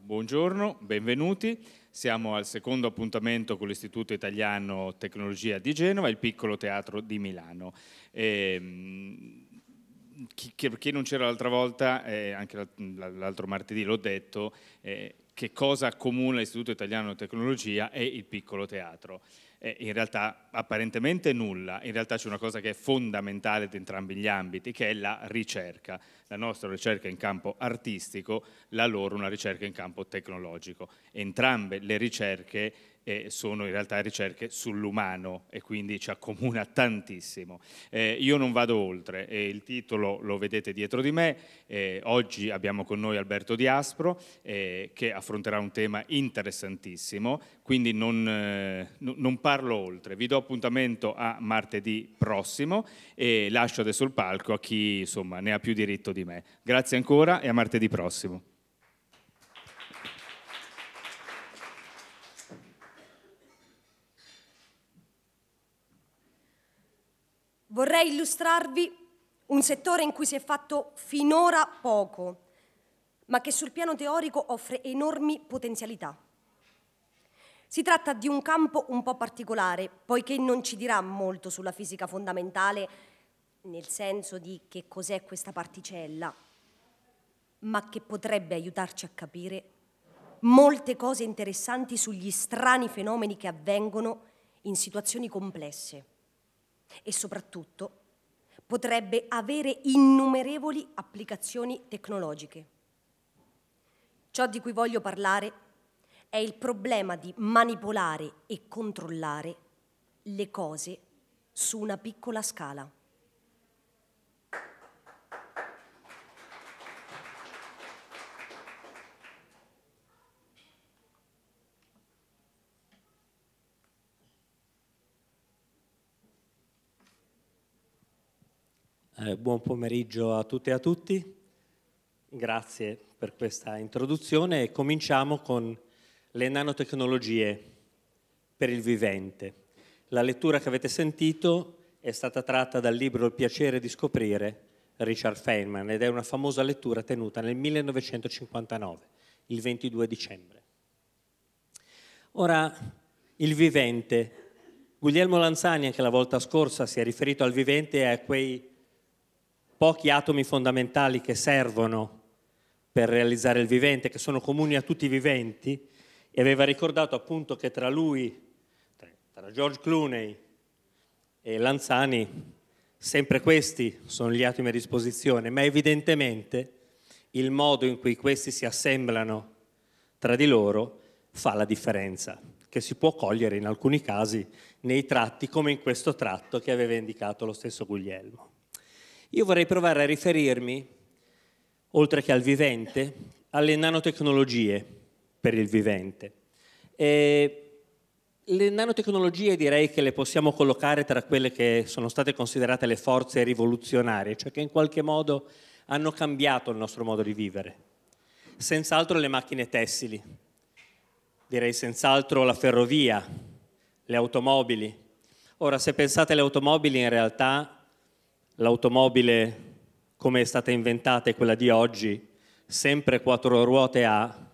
Buongiorno, benvenuti. Siamo al secondo appuntamento con l'Istituto Italiano Tecnologia di Genova, il piccolo teatro di Milano. E, ehm, chi, chi, non c'era l'altra volta, eh, anche l'altro martedì l'ho detto, eh, che cosa accomuna l'Istituto Italiano Tecnologia e il piccolo teatro eh, in realtà apparentemente nulla, in realtà c'è una cosa che è fondamentale di entrambi gli ambiti, che è la ricerca, la nostra ricerca in campo artistico, la loro una ricerca in campo tecnologico. Entrambe le ricerche eh, sono in realtà ricerche sull'umano e quindi ci accomuna tantissimo. Eh, io non vado oltre, eh, il titolo lo vedete dietro di me, eh, oggi abbiamo con noi Alberto Diaspro eh, che affronterà un tema interessantissimo, quindi non, eh, non, parlo oltre, vi do appuntamento a martedì prossimo e lascio adesso il palco a chi insomma, ne ha più diritto di me. Grazie ancora e a martedì prossimo. vorrei illustrarvi un settore in cui si è fatto finora poco, ma che sul piano teorico offre enormi potenzialità. Si tratta di un campo un po' particolare, poiché non ci dirà molto sulla fisica fondamentale, nel senso di che cos'è questa particella, ma che potrebbe aiutarci a capire molte cose interessanti sugli strani fenomeni che avvengono in situazioni complesse e soprattutto potrebbe avere innumerevoli applicazioni tecnologiche. Ciò di cui voglio parlare è il problema di manipolare e controllare le cose su una piccola scala. Eh, buon pomeriggio a tutte e a tutti. Grazie per questa introduzione e cominciamo con le nanotecnologie per il vivente. La lettura che avete sentito è stata tratta dal libro Il piacere di scoprire Richard Feynman ed è una famosa lettura tenuta nel 1959, il 22 dicembre. Ora, il vivente. Guglielmo Lanzani anche la volta scorsa si è riferito al vivente e a quei pochi atomi fondamentali che servono per realizzare il vivente, che sono comuni a tutti i viventi, e aveva ricordato appunto che tra lui, tra George Clooney e Lanzani, sempre questi sono gli atomi a disposizione, ma evidentemente il modo in cui questi si assemblano tra di loro fa la differenza, che si può cogliere in alcuni casi nei tratti come in questo tratto che aveva indicato lo stesso Guglielmo. Io vorrei provare a riferirmi, oltre che al vivente, alle nanotecnologie per il vivente. E le nanotecnologie direi che le possiamo collocare tra quelle che sono state considerate le forze rivoluzionarie, cioè che in qualche modo hanno cambiato il nostro modo di vivere. Senz'altro le macchine tessili, direi senz'altro la ferrovia, le automobili. Ora, se pensate alle automobili, in realtà l'automobile come è stata inventata e quella di oggi, sempre quattro ruote a,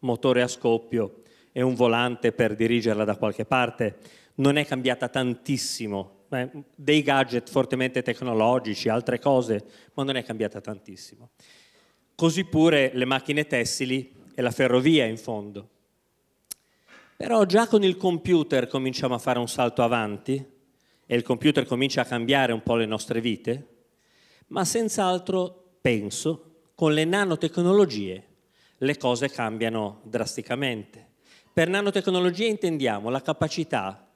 motore a scoppio e un volante per dirigerla da qualche parte. Non è cambiata tantissimo, eh, dei gadget fortemente tecnologici, altre cose, ma non è cambiata tantissimo. Così pure le macchine tessili e la ferrovia in fondo. Però già con il computer cominciamo a fare un salto avanti e il computer comincia a cambiare un po' le nostre vite, ma senz'altro penso con le nanotecnologie le cose cambiano drasticamente. Per nanotecnologie intendiamo la capacità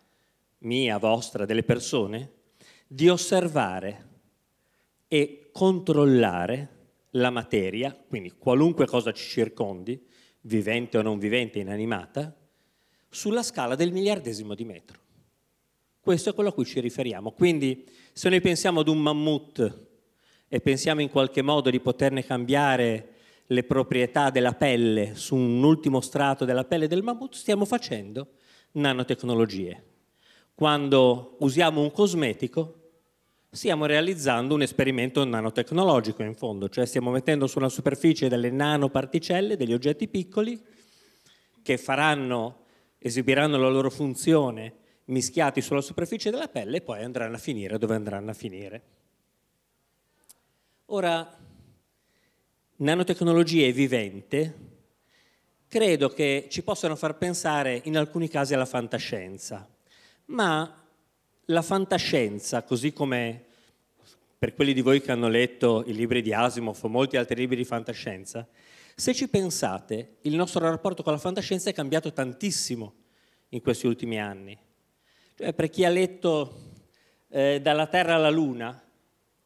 mia, vostra, delle persone, di osservare e controllare la materia, quindi qualunque cosa ci circondi, vivente o non vivente, inanimata, sulla scala del miliardesimo di metro. Questo è quello a cui ci riferiamo. Quindi se noi pensiamo ad un mammut e pensiamo in qualche modo di poterne cambiare le proprietà della pelle su un ultimo strato della pelle del mammut, stiamo facendo nanotecnologie. Quando usiamo un cosmetico stiamo realizzando un esperimento nanotecnologico in fondo, cioè stiamo mettendo sulla superficie delle nanoparticelle, degli oggetti piccoli, che faranno, esibiranno la loro funzione mischiati sulla superficie della pelle e poi andranno a finire dove andranno a finire. Ora, nanotecnologie vivente credo che ci possano far pensare in alcuni casi alla fantascienza, ma la fantascienza, così come per quelli di voi che hanno letto i libri di Asimov o molti altri libri di fantascienza, se ci pensate, il nostro rapporto con la fantascienza è cambiato tantissimo in questi ultimi anni. Eh, per chi ha letto eh, Dalla Terra alla Luna,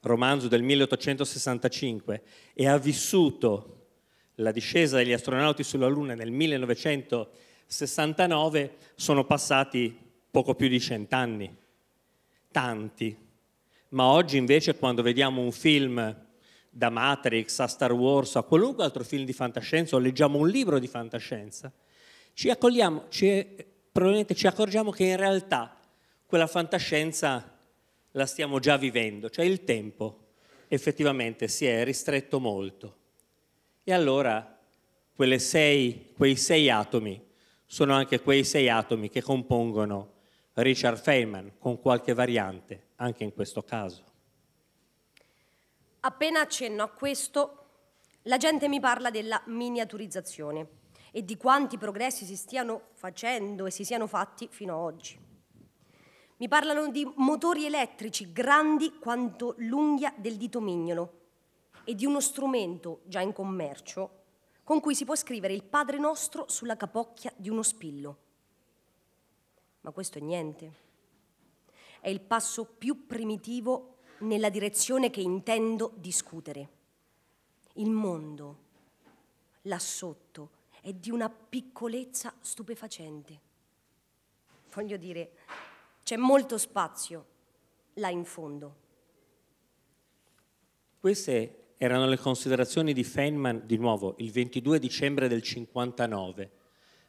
romanzo del 1865, e ha vissuto la discesa degli astronauti sulla Luna nel 1969, sono passati poco più di cent'anni, tanti. Ma oggi invece quando vediamo un film da Matrix a Star Wars a qualunque altro film di fantascienza o leggiamo un libro di fantascienza, ci accogliamo, ci, probabilmente ci accorgiamo che in realtà quella fantascienza la stiamo già vivendo, cioè il tempo effettivamente si è ristretto molto. E allora sei, quei sei atomi sono anche quei sei atomi che compongono Richard Feynman, con qualche variante anche in questo caso. Appena accenno a questo, la gente mi parla della miniaturizzazione e di quanti progressi si stiano facendo e si siano fatti fino ad oggi. Mi parlano di motori elettrici grandi quanto l'unghia del dito mignolo e di uno strumento già in commercio con cui si può scrivere il Padre nostro sulla capocchia di uno spillo. Ma questo è niente. È il passo più primitivo nella direzione che intendo discutere. Il mondo, là sotto, è di una piccolezza stupefacente. Voglio dire, c'è molto spazio là in fondo. Queste erano le considerazioni di Feynman, di nuovo, il 22 dicembre del 59.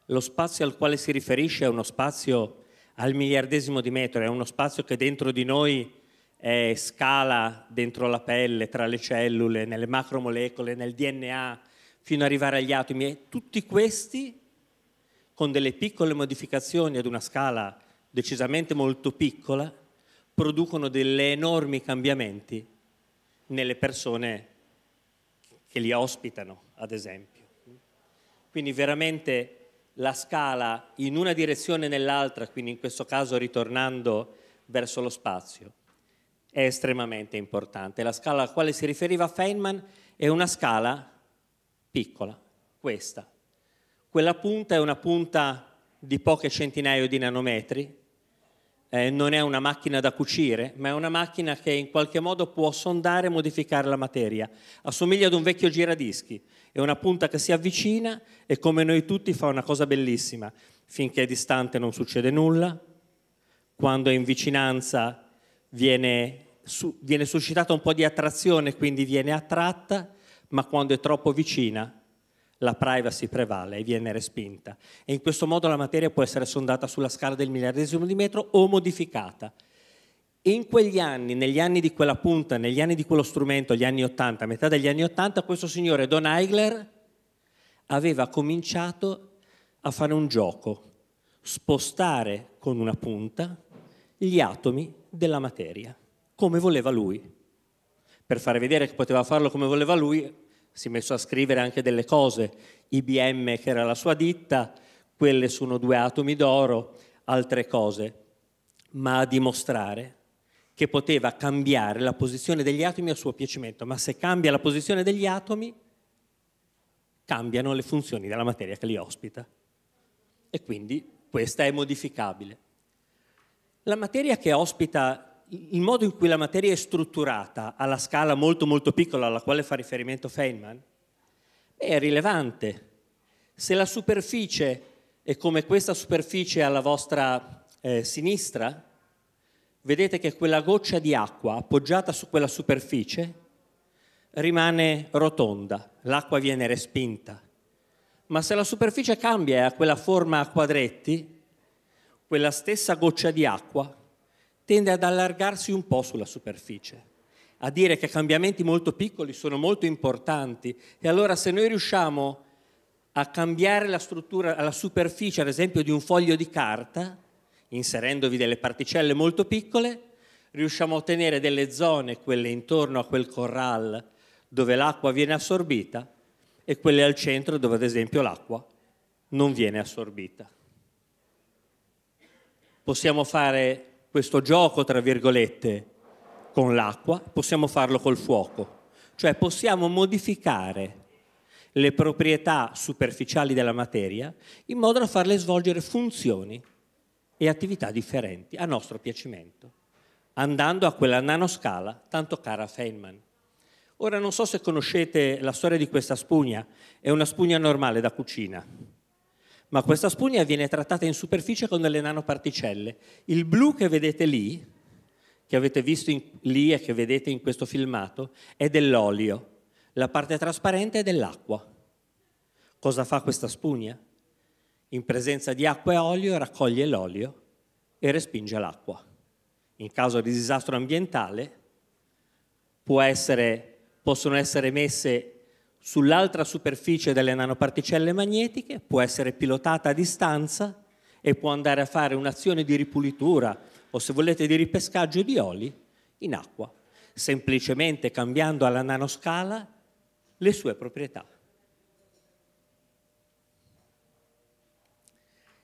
Lo spazio al quale si riferisce è uno spazio al miliardesimo di metro, è uno spazio che dentro di noi è scala dentro la pelle, tra le cellule, nelle macromolecole, nel DNA, fino ad arrivare agli atomi. E tutti questi, con delle piccole modificazioni ad una scala decisamente molto piccola, producono degli enormi cambiamenti nelle persone che li ospitano, ad esempio. Quindi veramente la scala in una direzione e nell'altra, quindi in questo caso ritornando verso lo spazio, è estremamente importante. La scala alla quale si riferiva Feynman è una scala piccola, questa. Quella punta è una punta di poche centinaia di nanometri, eh, non è una macchina da cucire, ma è una macchina che in qualche modo può sondare e modificare la materia. Assomiglia ad un vecchio giradischi, è una punta che si avvicina e come noi tutti fa una cosa bellissima. Finché è distante non succede nulla, quando è in vicinanza viene, su, viene suscitata un po' di attrazione, quindi viene attratta, ma quando è troppo vicina la privacy prevale e viene respinta. E in questo modo la materia può essere sondata sulla scala del miliardesimo di metro o modificata. E in quegli anni, negli anni di quella punta, negli anni di quello strumento, gli anni 80, metà degli anni 80, questo signore Don Eigler aveva cominciato a fare un gioco, spostare con una punta gli atomi della materia, come voleva lui. Per fare vedere che poteva farlo come voleva lui, si è messo a scrivere anche delle cose, IBM che era la sua ditta, quelle sono due atomi d'oro, altre cose, ma a dimostrare che poteva cambiare la posizione degli atomi a suo piacimento, ma se cambia la posizione degli atomi, cambiano le funzioni della materia che li ospita e quindi questa è modificabile. La materia che ospita il modo in cui la materia è strutturata alla scala molto molto piccola alla quale fa riferimento Feynman è rilevante. Se la superficie è come questa superficie alla vostra eh, sinistra, vedete che quella goccia di acqua appoggiata su quella superficie rimane rotonda, l'acqua viene respinta. Ma se la superficie cambia e ha quella forma a quadretti, quella stessa goccia di acqua tende ad allargarsi un po' sulla superficie, a dire che cambiamenti molto piccoli sono molto importanti e allora se noi riusciamo a cambiare la struttura, la superficie ad esempio di un foglio di carta, inserendovi delle particelle molto piccole, riusciamo a ottenere delle zone, quelle intorno a quel corral dove l'acqua viene assorbita e quelle al centro dove ad esempio l'acqua non viene assorbita. Possiamo fare questo gioco, tra virgolette, con l'acqua, possiamo farlo col fuoco. Cioè possiamo modificare le proprietà superficiali della materia in modo da farle svolgere funzioni e attività differenti a nostro piacimento, andando a quella nanoscala tanto cara a Feynman. Ora non so se conoscete la storia di questa spugna, è una spugna normale da cucina, ma questa spugna viene trattata in superficie con delle nanoparticelle. Il blu che vedete lì, che avete visto in, lì e che vedete in questo filmato, è dell'olio. La parte trasparente è dell'acqua. Cosa fa questa spugna? In presenza di acqua e olio raccoglie l'olio e respinge l'acqua. In caso di disastro ambientale essere, possono essere messe sull'altra superficie delle nanoparticelle magnetiche, può essere pilotata a distanza e può andare a fare un'azione di ripulitura o se volete di ripescaggio di oli in acqua, semplicemente cambiando alla nanoscala le sue proprietà.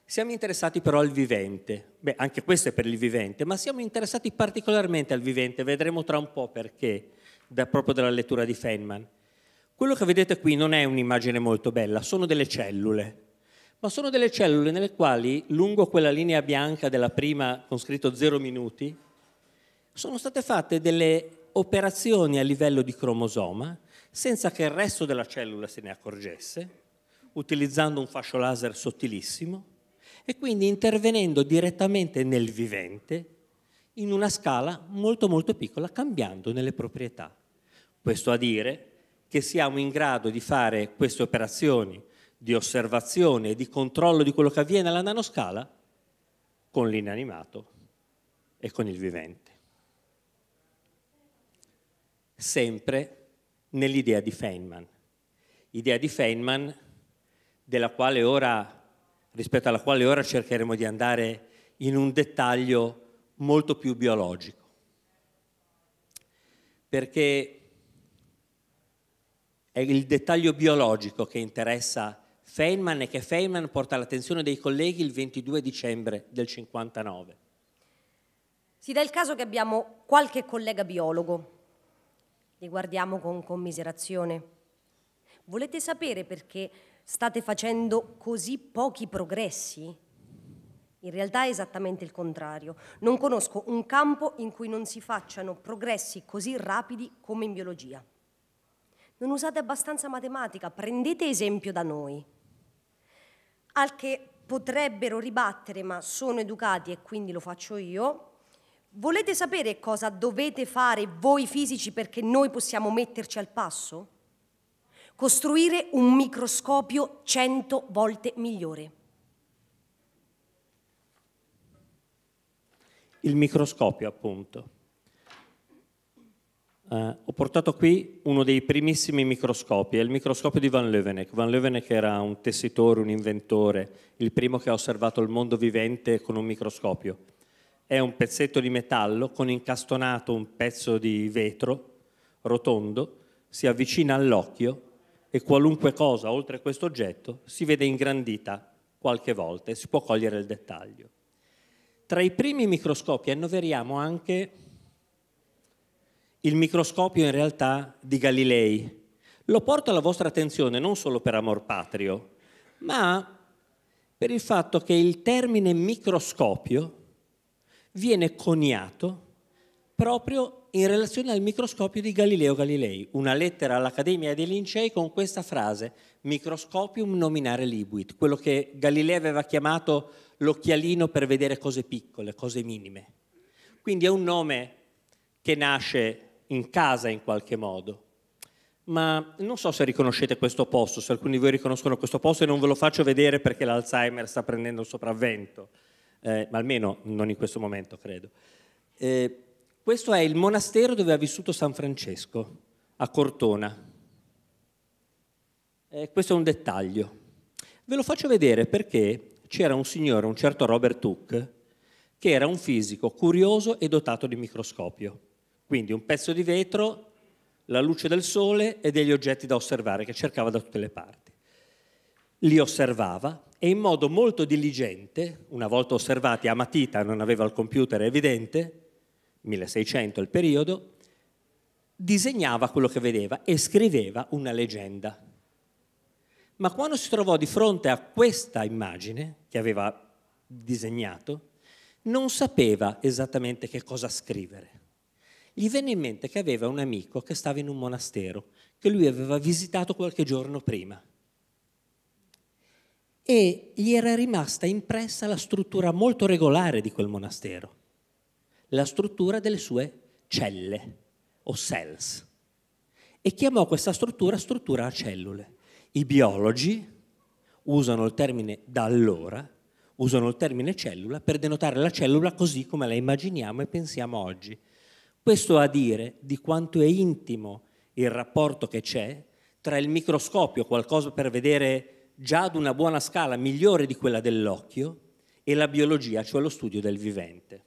Siamo interessati però al vivente, Beh, anche questo è per il vivente, ma siamo interessati particolarmente al vivente, vedremo tra un po' perché, da, proprio dalla lettura di Feynman. Quello che vedete qui non è un'immagine molto bella, sono delle cellule, ma sono delle cellule nelle quali, lungo quella linea bianca della prima con scritto 0 minuti, sono state fatte delle operazioni a livello di cromosoma senza che il resto della cellula se ne accorgesse, utilizzando un fascio laser sottilissimo e quindi intervenendo direttamente nel vivente in una scala molto molto piccola, cambiando nelle proprietà. Questo a dire che siamo in grado di fare queste operazioni di osservazione e di controllo di quello che avviene alla nanoscala con l'inanimato e con il vivente. Sempre nell'idea di Feynman, idea di Feynman della quale ora, rispetto alla quale ora cercheremo di andare in un dettaglio molto più biologico. Perché è il dettaglio biologico che interessa Feynman e che Feynman porta all'attenzione dei colleghi il 22 dicembre del 59. Si dà il caso che abbiamo qualche collega biologo. Li guardiamo con commiserazione. Volete sapere perché state facendo così pochi progressi? In realtà è esattamente il contrario. Non conosco un campo in cui non si facciano progressi così rapidi come in biologia non usate abbastanza matematica, prendete esempio da noi. Al che potrebbero ribattere, ma sono educati e quindi lo faccio io, volete sapere cosa dovete fare voi fisici perché noi possiamo metterci al passo? Costruire un microscopio 100 volte migliore. Il microscopio, appunto. Eh, ho portato qui uno dei primissimi microscopi, è il microscopio di Van Leeuwenhoek. Van Leeuwenhoek era un tessitore, un inventore, il primo che ha osservato il mondo vivente con un microscopio. È un pezzetto di metallo con incastonato un pezzo di vetro rotondo, si avvicina all'occhio e qualunque cosa oltre questo oggetto si vede ingrandita qualche volta e si può cogliere il dettaglio. Tra i primi microscopi annoveriamo anche il microscopio in realtà di Galilei. Lo porto alla vostra attenzione non solo per amor patrio, ma per il fatto che il termine microscopio viene coniato proprio in relazione al microscopio di Galileo Galilei, una lettera all'Accademia dei Lincei con questa frase, microscopium nominare libuit, quello che Galileo aveva chiamato l'occhialino per vedere cose piccole, cose minime. Quindi è un nome che nasce in casa in qualche modo. Ma non so se riconoscete questo posto, se alcuni di voi riconoscono questo posto e non ve lo faccio vedere perché l'Alzheimer sta prendendo il sopravvento, eh, ma almeno non in questo momento credo. Eh, questo è il monastero dove ha vissuto San Francesco, a Cortona. Eh, questo è un dettaglio. Ve lo faccio vedere perché c'era un signore, un certo Robert Hooke, che era un fisico curioso e dotato di microscopio. Quindi un pezzo di vetro, la luce del sole e degli oggetti da osservare che cercava da tutte le parti. Li osservava e in modo molto diligente, una volta osservati a matita, non aveva il computer evidente, 1600 il periodo, disegnava quello che vedeva e scriveva una leggenda. Ma quando si trovò di fronte a questa immagine che aveva disegnato, non sapeva esattamente che cosa scrivere gli venne in mente che aveva un amico che stava in un monastero, che lui aveva visitato qualche giorno prima. E gli era rimasta impressa la struttura molto regolare di quel monastero, la struttura delle sue celle o cells. E chiamò questa struttura struttura a cellule. I biologi usano il termine da allora, usano il termine cellula per denotare la cellula così come la immaginiamo e pensiamo oggi questo a dire di quanto è intimo il rapporto che c'è tra il microscopio, qualcosa per vedere già ad una buona scala migliore di quella dell'occhio, e la biologia, cioè lo studio del vivente.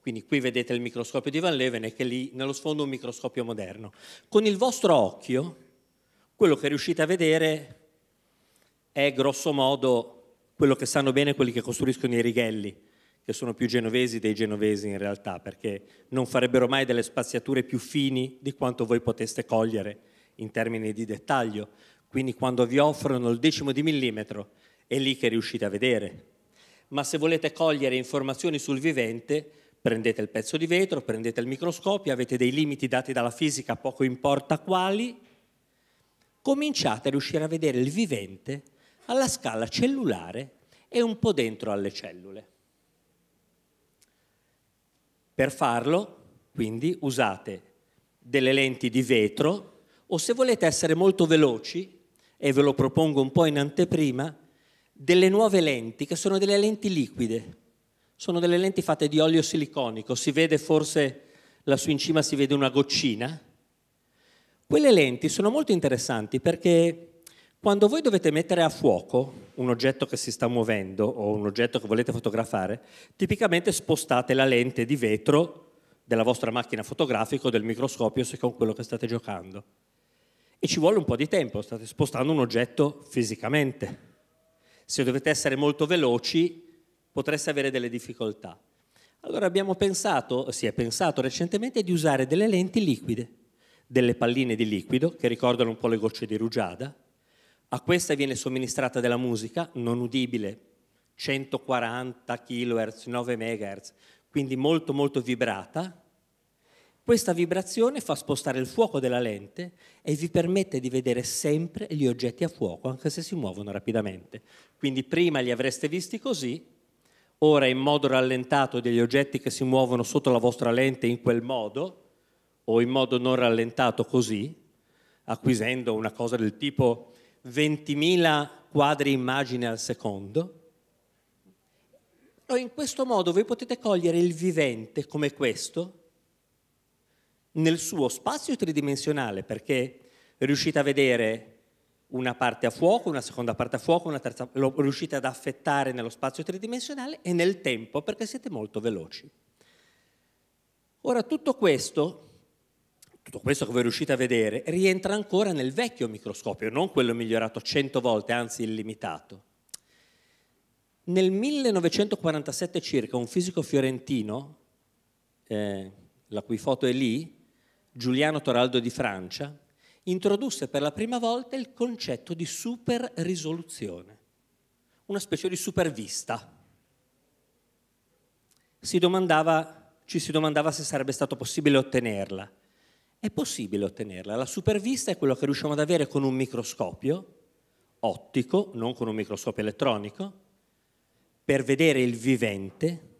Quindi qui vedete il microscopio di Van Leeuwen che lì nello sfondo un microscopio moderno. Con il vostro occhio, quello che riuscite a vedere è grosso modo quello che sanno bene quelli che costruiscono i righelli, che sono più genovesi dei genovesi in realtà, perché non farebbero mai delle spaziature più fini di quanto voi poteste cogliere in termini di dettaglio. Quindi quando vi offrono il decimo di millimetro è lì che riuscite a vedere. Ma se volete cogliere informazioni sul vivente, prendete il pezzo di vetro, prendete il microscopio, avete dei limiti dati dalla fisica, poco importa quali, cominciate a riuscire a vedere il vivente alla scala cellulare e un po' dentro alle cellule. Per farlo, quindi, usate delle lenti di vetro o se volete essere molto veloci, e ve lo propongo un po' in anteprima, delle nuove lenti, che sono delle lenti liquide. Sono delle lenti fatte di olio siliconico, si vede forse, lassù in cima si vede una goccina. Quelle lenti sono molto interessanti perché quando voi dovete mettere a fuoco un oggetto che si sta muovendo o un oggetto che volete fotografare, tipicamente spostate la lente di vetro della vostra macchina fotografica o del microscopio se con quello che state giocando. E ci vuole un po' di tempo, state spostando un oggetto fisicamente. Se dovete essere molto veloci potreste avere delle difficoltà. Allora abbiamo pensato, si è pensato recentemente di usare delle lenti liquide, delle palline di liquido che ricordano un po' le gocce di rugiada, a questa viene somministrata della musica non udibile, 140 kHz, 9 MHz, quindi molto molto vibrata. Questa vibrazione fa spostare il fuoco della lente e vi permette di vedere sempre gli oggetti a fuoco, anche se si muovono rapidamente. Quindi prima li avreste visti così, ora in modo rallentato degli oggetti che si muovono sotto la vostra lente in quel modo, o in modo non rallentato così, acquisendo una cosa del tipo 20.000 quadri immagine al secondo. Però in questo modo voi potete cogliere il vivente come questo nel suo spazio tridimensionale, perché riuscite a vedere una parte a fuoco, una seconda parte a fuoco, una terza, lo riuscite ad affettare nello spazio tridimensionale e nel tempo perché siete molto veloci. Ora tutto questo tutto questo che voi riuscite a vedere rientra ancora nel vecchio microscopio, non quello migliorato 100 volte, anzi illimitato. Nel 1947 circa un fisico fiorentino, eh, la cui foto è lì, Giuliano Toraldo di Francia, introdusse per la prima volta il concetto di super risoluzione, una specie di supervista. Si domandava, ci si domandava se sarebbe stato possibile ottenerla è possibile ottenerla. La supervista è quello che riusciamo ad avere con un microscopio ottico, non con un microscopio elettronico, per vedere il vivente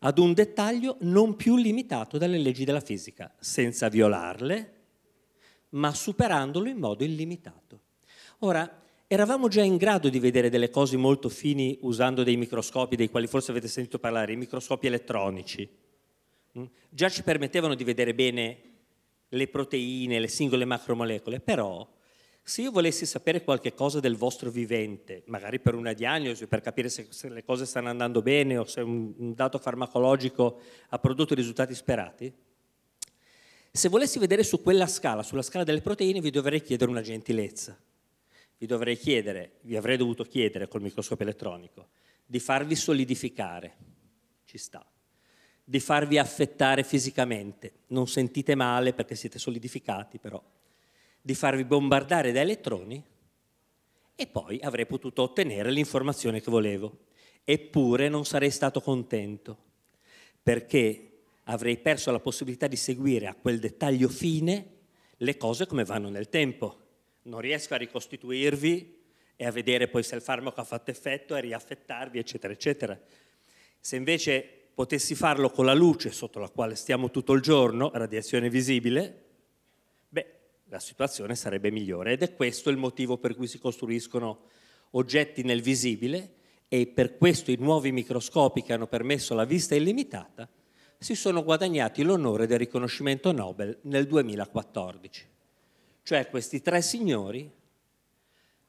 ad un dettaglio non più limitato dalle leggi della fisica, senza violarle, ma superandolo in modo illimitato. Ora, eravamo già in grado di vedere delle cose molto fini usando dei microscopi, dei quali forse avete sentito parlare, i microscopi elettronici. Mm? Già ci permettevano di vedere bene le proteine, le singole macromolecole, però se io volessi sapere qualche cosa del vostro vivente, magari per una diagnosi, per capire se, se le cose stanno andando bene o se un, un dato farmacologico ha prodotto i risultati sperati, se volessi vedere su quella scala, sulla scala delle proteine, vi dovrei chiedere una gentilezza. Vi dovrei chiedere, vi avrei dovuto chiedere col microscopio elettronico, di farvi solidificare. Ci sta di farvi affettare fisicamente, non sentite male perché siete solidificati però, di farvi bombardare da elettroni e poi avrei potuto ottenere l'informazione che volevo. Eppure non sarei stato contento perché avrei perso la possibilità di seguire a quel dettaglio fine le cose come vanno nel tempo. Non riesco a ricostituirvi e a vedere poi se il farmaco ha fatto effetto e riaffettarvi, eccetera, eccetera. Se invece potessi farlo con la luce sotto la quale stiamo tutto il giorno, radiazione visibile, beh, la situazione sarebbe migliore ed è questo il motivo per cui si costruiscono oggetti nel visibile e per questo i nuovi microscopi che hanno permesso la vista illimitata si sono guadagnati l'onore del riconoscimento Nobel nel 2014. Cioè questi tre signori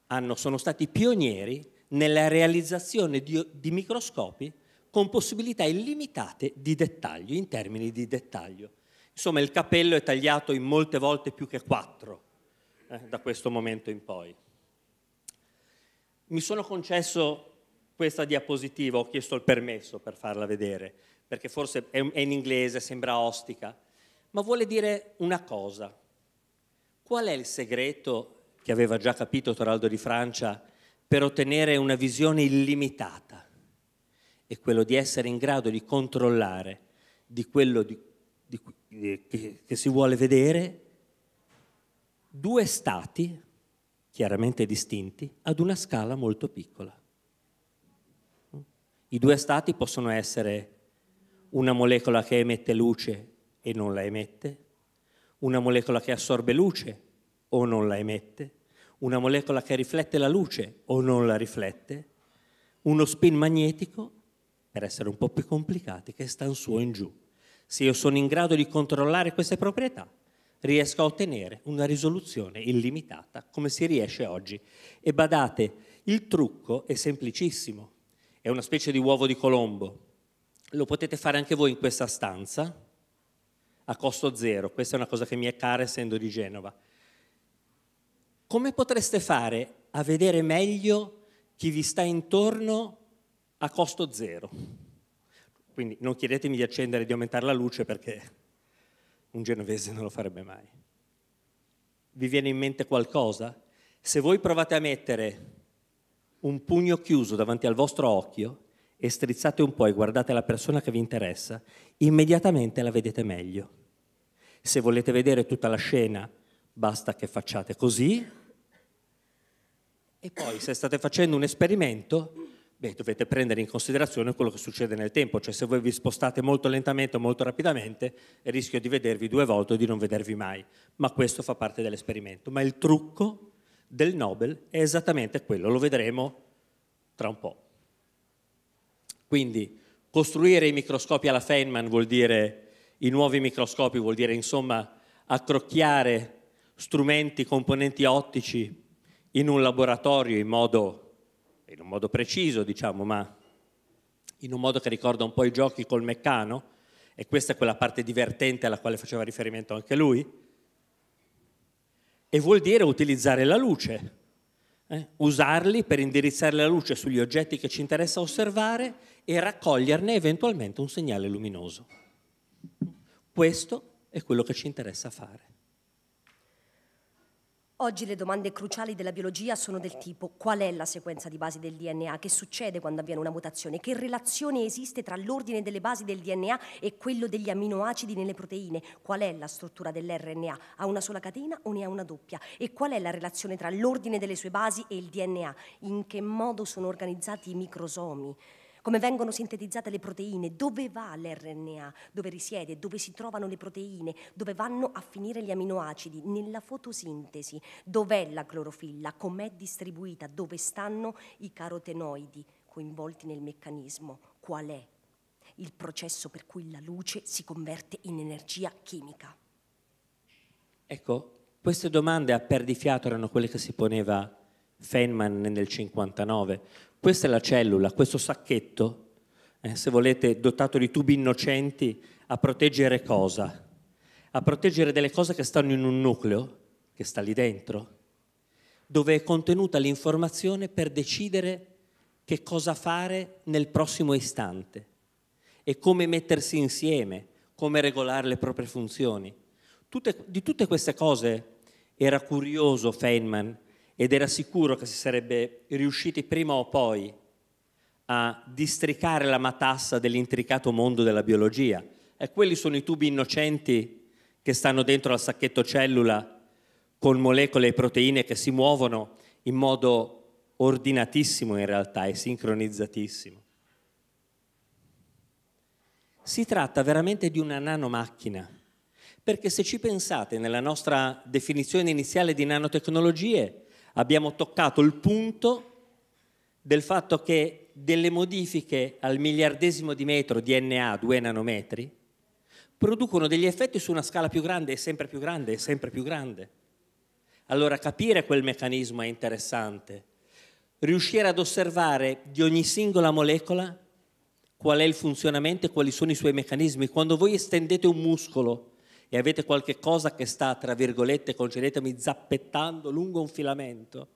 hanno, sono stati pionieri nella realizzazione di, di microscopi con possibilità illimitate di dettaglio, in termini di dettaglio. Insomma, il capello è tagliato in molte volte più che quattro eh, da questo momento in poi. Mi sono concesso questa diapositiva, ho chiesto il permesso per farla vedere, perché forse è in inglese, sembra ostica, ma vuole dire una cosa. Qual è il segreto che aveva già capito Toraldo di Francia per ottenere una visione illimitata? è quello di essere in grado di controllare di quello di, di, di, eh, che, che si vuole vedere due stati chiaramente distinti ad una scala molto piccola. Mm? I due stati possono essere una molecola che emette luce e non la emette, una molecola che assorbe luce o non la emette, una molecola che riflette la luce o non la riflette, uno spin magnetico per essere un po' più complicati, che stanno su e in giù. Se io sono in grado di controllare queste proprietà, riesco a ottenere una risoluzione illimitata come si riesce oggi. E badate, il trucco è semplicissimo, è una specie di uovo di colombo. Lo potete fare anche voi in questa stanza a costo zero, questa è una cosa che mi è cara essendo di Genova. Come potreste fare a vedere meglio chi vi sta intorno a costo zero. Quindi non chiedetemi di accendere e di aumentare la luce perché un genovese non lo farebbe mai. Vi viene in mente qualcosa? Se voi provate a mettere un pugno chiuso davanti al vostro occhio e strizzate un po' e guardate la persona che vi interessa, immediatamente la vedete meglio. Se volete vedere tutta la scena, basta che facciate così. E poi, se state facendo un esperimento, beh, dovete prendere in considerazione quello che succede nel tempo, cioè se voi vi spostate molto lentamente o molto rapidamente rischio di vedervi due volte o di non vedervi mai, ma questo fa parte dell'esperimento. Ma il trucco del Nobel è esattamente quello, lo vedremo tra un po'. Quindi costruire i microscopi alla Feynman vuol dire i nuovi microscopi, vuol dire insomma accrocchiare strumenti, componenti ottici in un laboratorio in modo in un modo preciso diciamo, ma in un modo che ricorda un po' i giochi col meccano, e questa è quella parte divertente alla quale faceva riferimento anche lui, e vuol dire utilizzare la luce, eh? usarli per indirizzare la luce sugli oggetti che ci interessa osservare e raccoglierne eventualmente un segnale luminoso. Questo è quello che ci interessa fare. Oggi le domande cruciali della biologia sono del tipo qual è la sequenza di basi del DNA, che succede quando avviene una mutazione, che relazione esiste tra l'ordine delle basi del DNA e quello degli amminoacidi nelle proteine, qual è la struttura dell'RNA, ha una sola catena o ne ha una doppia e qual è la relazione tra l'ordine delle sue basi e il DNA, in che modo sono organizzati i microsomi come vengono sintetizzate le proteine, dove va l'RNA, dove risiede, dove si trovano le proteine, dove vanno a finire gli aminoacidi, nella fotosintesi, dov'è la clorofilla, com'è distribuita, dove stanno i carotenoidi coinvolti nel meccanismo, qual è il processo per cui la luce si converte in energia chimica. Ecco, queste domande a perdifiato erano quelle che si poneva Feynman nel 59, questa è la cellula, questo sacchetto, eh, se volete, dotato di tubi innocenti, a proteggere cosa? A proteggere delle cose che stanno in un nucleo, che sta lì dentro, dove è contenuta l'informazione per decidere che cosa fare nel prossimo istante e come mettersi insieme, come regolare le proprie funzioni. Tutte, di tutte queste cose era curioso Feynman ed era sicuro che si sarebbe riusciti prima o poi a districare la matassa dell'intricato mondo della biologia. E quelli sono i tubi innocenti che stanno dentro al sacchetto cellula con molecole e proteine che si muovono in modo ordinatissimo in realtà e sincronizzatissimo. Si tratta veramente di una nanomacchina, perché se ci pensate nella nostra definizione iniziale di nanotecnologie, abbiamo toccato il punto del fatto che delle modifiche al miliardesimo di metro DNA, due nanometri, producono degli effetti su una scala più grande e sempre più grande e sempre più grande. Allora capire quel meccanismo è interessante. Riuscire ad osservare di ogni singola molecola qual è il funzionamento e quali sono i suoi meccanismi. Quando voi estendete un muscolo e avete qualche cosa che sta, tra virgolette, concedetemi, zappettando lungo un filamento,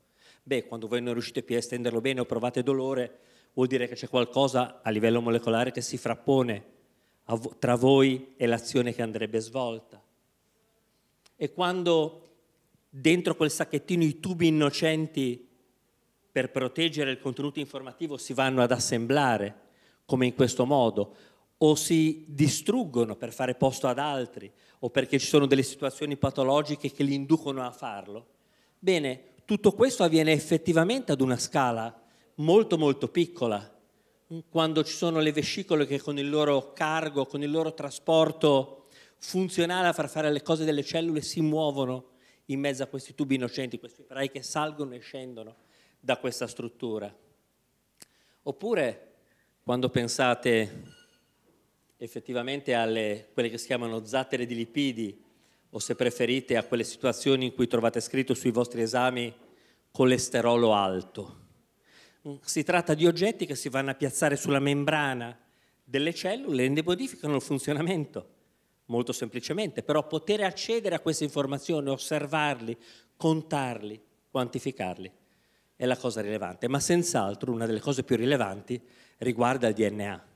beh, quando voi non riuscite più a estenderlo bene o provate dolore, vuol dire che c'è qualcosa a livello molecolare che si frappone tra voi e l'azione che andrebbe svolta. E quando dentro quel sacchettino i tubi innocenti per proteggere il contenuto informativo si vanno ad assemblare, come in questo modo, o si distruggono per fare posto ad altri, o perché ci sono delle situazioni patologiche che li inducono a farlo. Bene, tutto questo avviene effettivamente ad una scala molto molto piccola, quando ci sono le vescicole che con il loro cargo, con il loro trasporto funzionale a far fare le cose delle cellule si muovono in mezzo a questi tubi innocenti, questi operai che salgono e scendono da questa struttura. Oppure quando pensate effettivamente alle quelle che si chiamano zattere di lipidi o se preferite a quelle situazioni in cui trovate scritto sui vostri esami colesterolo alto. Mm, si tratta di oggetti che si vanno a piazzare sulla membrana delle cellule e ne modificano il funzionamento, molto semplicemente, però poter accedere a queste informazioni, osservarli, contarli, quantificarli è la cosa rilevante, ma senz'altro una delle cose più rilevanti riguarda il DNA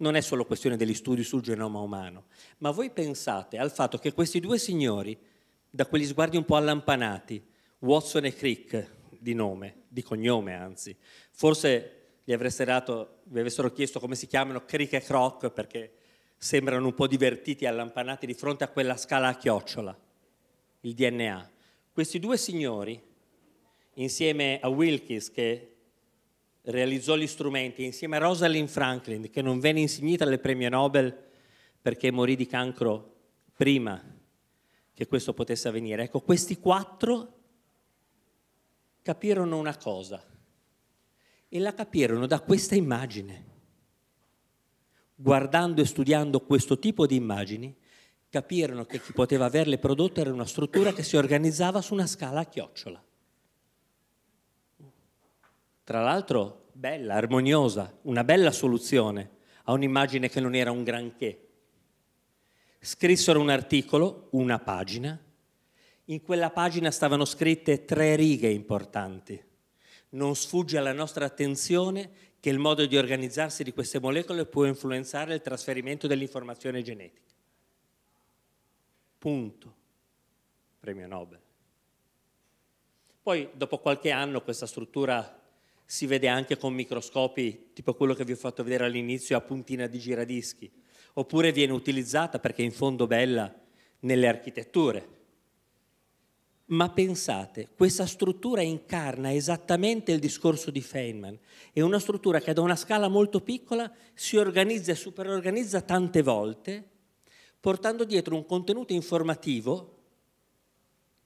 non è solo questione degli studi sul genoma umano, ma voi pensate al fatto che questi due signori, da quegli sguardi un po' allampanati, Watson e Crick di nome, di cognome anzi, forse gli avreste dato, vi avessero chiesto come si chiamano Crick e Croc perché sembrano un po' divertiti e allampanati di fronte a quella scala a chiocciola, il DNA. Questi due signori, insieme a Wilkins che realizzò gli strumenti insieme a Rosalind Franklin, che non venne insignita del premio Nobel perché morì di cancro prima che questo potesse avvenire. Ecco, questi quattro capirono una cosa e la capirono da questa immagine. Guardando e studiando questo tipo di immagini, capirono che chi poteva averle prodotte era una struttura che si organizzava su una scala a chiocciola. Tra l'altro bella, armoniosa, una bella soluzione a un'immagine che non era un granché. Scrissero un articolo, una pagina, in quella pagina stavano scritte tre righe importanti. Non sfugge alla nostra attenzione che il modo di organizzarsi di queste molecole può influenzare il trasferimento dell'informazione genetica. Punto. Premio Nobel. Poi, dopo qualche anno, questa struttura si vede anche con microscopi, tipo quello che vi ho fatto vedere all'inizio, a puntina di giradischi, oppure viene utilizzata perché è in fondo bella nelle architetture. Ma pensate, questa struttura incarna esattamente il discorso di Feynman. È una struttura che da una scala molto piccola si organizza e superorganizza tante volte, portando dietro un contenuto informativo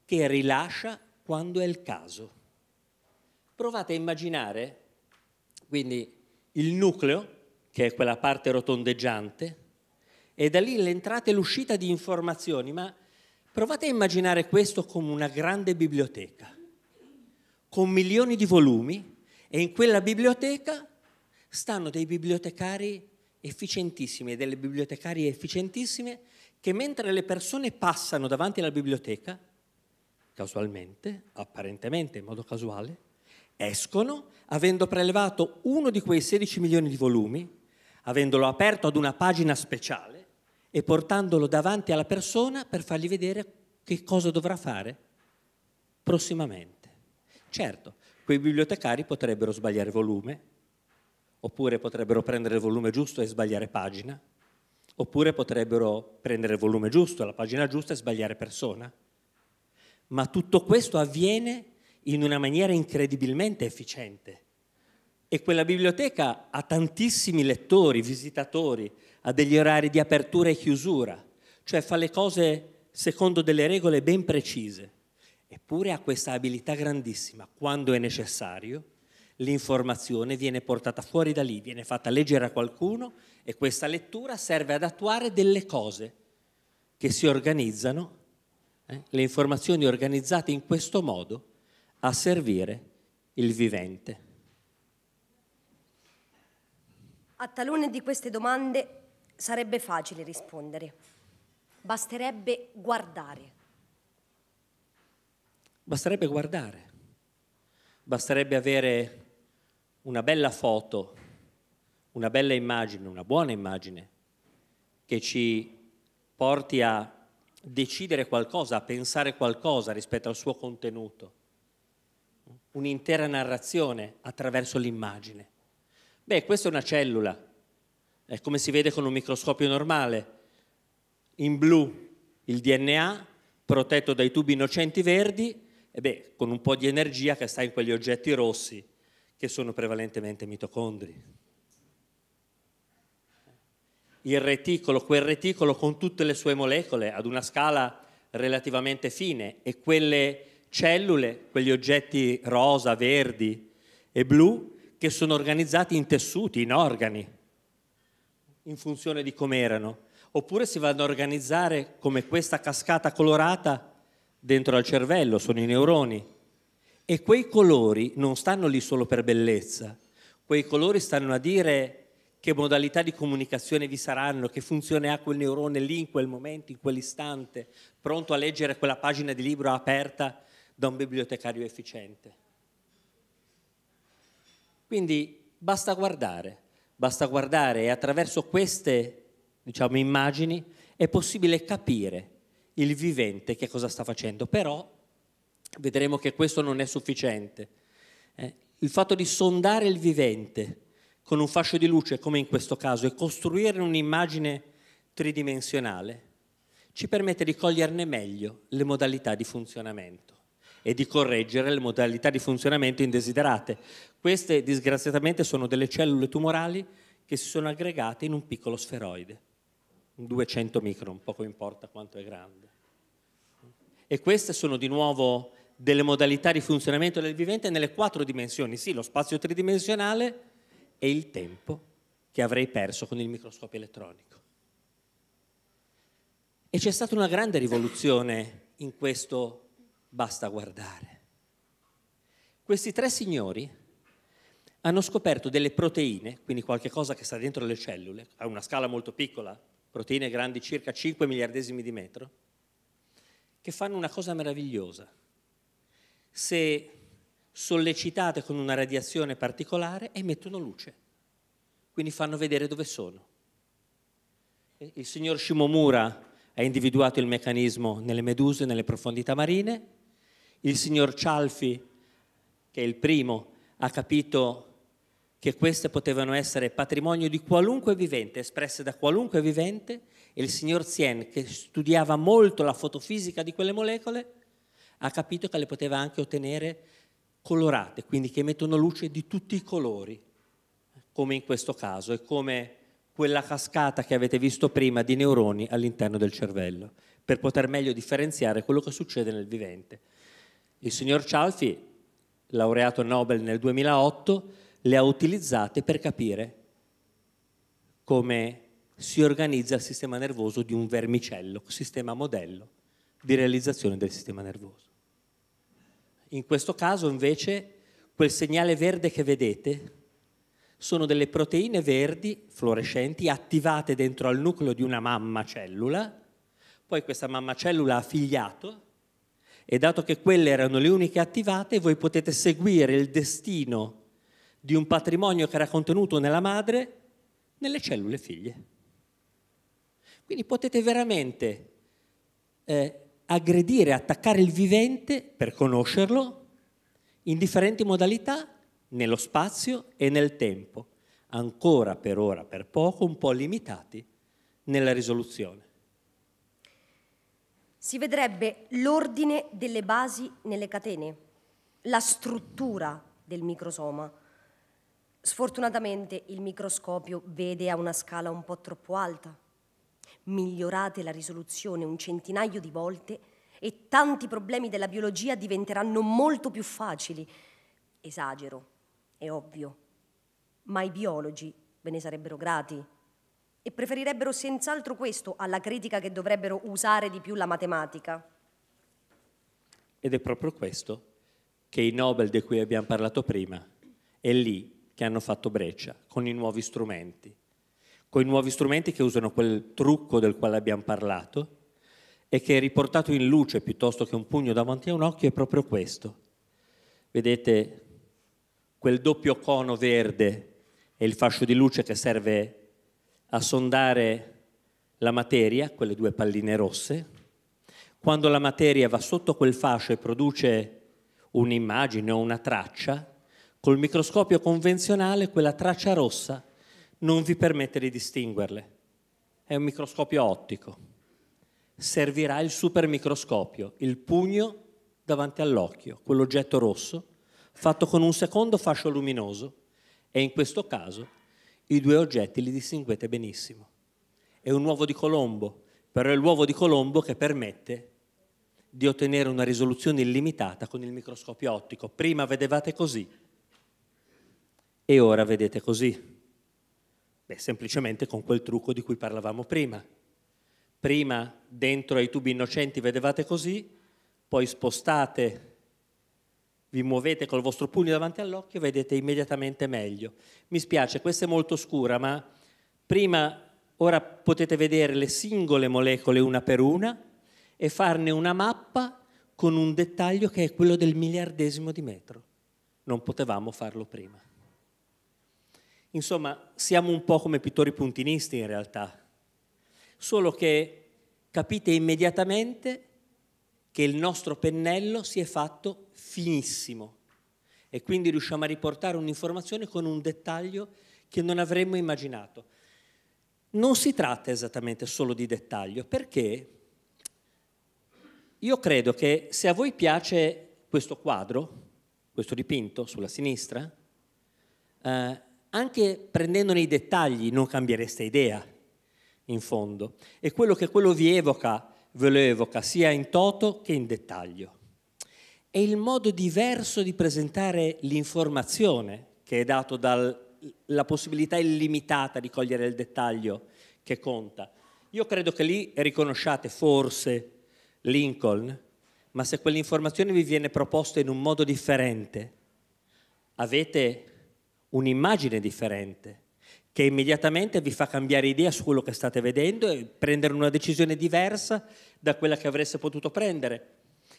che rilascia quando è il caso. Provate a immaginare, quindi il nucleo, che è quella parte rotondeggiante, e da lì l'entrata e l'uscita di informazioni, ma provate a immaginare questo come una grande biblioteca, con milioni di volumi, e in quella biblioteca stanno dei bibliotecari efficientissimi e delle bibliotecarie efficientissime che mentre le persone passano davanti alla biblioteca, casualmente, apparentemente in modo casuale, Escono avendo prelevato uno di quei 16 milioni di volumi, avendolo aperto ad una pagina speciale e portandolo davanti alla persona per fargli vedere che cosa dovrà fare prossimamente. Certo, quei bibliotecari potrebbero sbagliare volume, oppure potrebbero prendere il volume giusto e sbagliare pagina, oppure potrebbero prendere il volume giusto, la pagina giusta e sbagliare persona. Ma tutto questo avviene in una maniera incredibilmente efficiente. E quella biblioteca ha tantissimi lettori, visitatori, ha degli orari di apertura e chiusura, cioè fa le cose secondo delle regole ben precise. Eppure ha questa abilità grandissima, quando è necessario, l'informazione viene portata fuori da lì, viene fatta leggere a qualcuno e questa lettura serve ad attuare delle cose che si organizzano, eh? le informazioni organizzate in questo modo a servire il vivente. A talune di queste domande sarebbe facile rispondere, basterebbe guardare. Basterebbe guardare, basterebbe avere una bella foto, una bella immagine, una buona immagine che ci porti a decidere qualcosa, a pensare qualcosa rispetto al suo contenuto un'intera narrazione attraverso l'immagine. Beh, questa è una cellula, è come si vede con un microscopio normale. In blu il DNA protetto dai tubi innocenti verdi e beh, con un po' di energia che sta in quegli oggetti rossi che sono prevalentemente mitocondri. Il reticolo, quel reticolo con tutte le sue molecole ad una scala relativamente fine e quelle cellule, quegli oggetti rosa, verdi e blu, che sono organizzati in tessuti, in organi, in funzione di come erano. Oppure si vanno a organizzare come questa cascata colorata dentro al cervello, sono i neuroni. E quei colori non stanno lì solo per bellezza, quei colori stanno a dire che modalità di comunicazione vi saranno, che funzione ha quel neurone lì in quel momento, in quell'istante, pronto a leggere quella pagina di libro aperta da un bibliotecario efficiente. Quindi basta guardare, basta guardare e attraverso queste diciamo, immagini è possibile capire il vivente che cosa sta facendo, però vedremo che questo non è sufficiente. Eh? Il fatto di sondare il vivente con un fascio di luce, come in questo caso, e costruire un'immagine tridimensionale, ci permette di coglierne meglio le modalità di funzionamento e di correggere le modalità di funzionamento indesiderate. Queste disgraziatamente sono delle cellule tumorali che si sono aggregate in un piccolo sferoide, 200 micron, poco importa quanto è grande. E queste sono di nuovo delle modalità di funzionamento del vivente nelle quattro dimensioni, sì, lo spazio tridimensionale e il tempo che avrei perso con il microscopio elettronico. E c'è stata una grande rivoluzione in questo basta guardare. Questi tre signori hanno scoperto delle proteine, quindi qualcosa che sta dentro le cellule, a una scala molto piccola, proteine grandi circa 5 miliardesimi di metro, che fanno una cosa meravigliosa. Se sollecitate con una radiazione particolare emettono luce, quindi fanno vedere dove sono. Il signor Shimomura ha individuato il meccanismo nelle meduse, nelle profondità marine, il signor Cialfi, che è il primo, ha capito che queste potevano essere patrimonio di qualunque vivente, espresse da qualunque vivente, e il signor Sien, che studiava molto la fotofisica di quelle molecole, ha capito che le poteva anche ottenere colorate, quindi che emettono luce di tutti i colori, come in questo caso, e come quella cascata che avete visto prima di neuroni all'interno del cervello, per poter meglio differenziare quello che succede nel vivente. Il signor Cialfi, laureato Nobel nel 2008, le ha utilizzate per capire come si organizza il sistema nervoso di un vermicello, sistema modello di realizzazione del sistema nervoso. In questo caso invece quel segnale verde che vedete sono delle proteine verdi fluorescenti attivate dentro al nucleo di una mamma cellula, poi questa mamma cellula ha figliato e dato che quelle erano le uniche attivate, voi potete seguire il destino di un patrimonio che era contenuto nella madre nelle cellule figlie. Quindi potete veramente eh, aggredire, attaccare il vivente per conoscerlo in differenti modalità, nello spazio e nel tempo, ancora per ora, per poco, un po' limitati nella risoluzione si vedrebbe l'ordine delle basi nelle catene, la struttura del microsoma. Sfortunatamente il microscopio vede a una scala un po' troppo alta. Migliorate la risoluzione un centinaio di volte e tanti problemi della biologia diventeranno molto più facili. Esagero, è ovvio, ma i biologi ve ne sarebbero grati e preferirebbero senz'altro questo alla critica che dovrebbero usare di più la matematica. Ed è proprio questo che i Nobel di cui abbiamo parlato prima è lì che hanno fatto breccia, con i nuovi strumenti, con i nuovi strumenti che usano quel trucco del quale abbiamo parlato e che è riportato in luce piuttosto che un pugno davanti a un occhio è proprio questo. Vedete quel doppio cono verde e il fascio di luce che serve a sondare la materia, quelle due palline rosse, quando la materia va sotto quel fascio e produce un'immagine o una traccia, col microscopio convenzionale quella traccia rossa non vi permette di distinguerle. È un microscopio ottico. Servirà il supermicroscopio, il pugno davanti all'occhio, quell'oggetto rosso, fatto con un secondo fascio luminoso e in questo caso i due oggetti li distinguete benissimo. È un uovo di Colombo, però è l'uovo di Colombo che permette di ottenere una risoluzione illimitata con il microscopio ottico. Prima vedevate così e ora vedete così. Beh, semplicemente con quel trucco di cui parlavamo prima. Prima dentro ai tubi innocenti vedevate così, poi spostate vi muovete col vostro pugno davanti all'occhio vedete immediatamente meglio. Mi spiace, questa è molto scura, ma prima ora potete vedere le singole molecole una per una e farne una mappa con un dettaglio che è quello del miliardesimo di metro. Non potevamo farlo prima. Insomma, siamo un po' come pittori puntinisti in realtà, solo che capite immediatamente che il nostro pennello si è fatto finissimo e quindi riusciamo a riportare un'informazione con un dettaglio che non avremmo immaginato. Non si tratta esattamente solo di dettaglio, perché io credo che se a voi piace questo quadro, questo dipinto sulla sinistra, eh, anche prendendone i dettagli non cambiereste idea, in fondo. E quello che quello vi evoca ve lo evoca sia in toto che in dettaglio. È il modo diverso di presentare l'informazione che è dato dalla possibilità illimitata di cogliere il dettaglio che conta. Io credo che lì riconosciate forse Lincoln, ma se quell'informazione vi viene proposta in un modo differente, avete un'immagine differente che immediatamente vi fa cambiare idea su quello che state vedendo e prendere una decisione diversa da quella che avreste potuto prendere.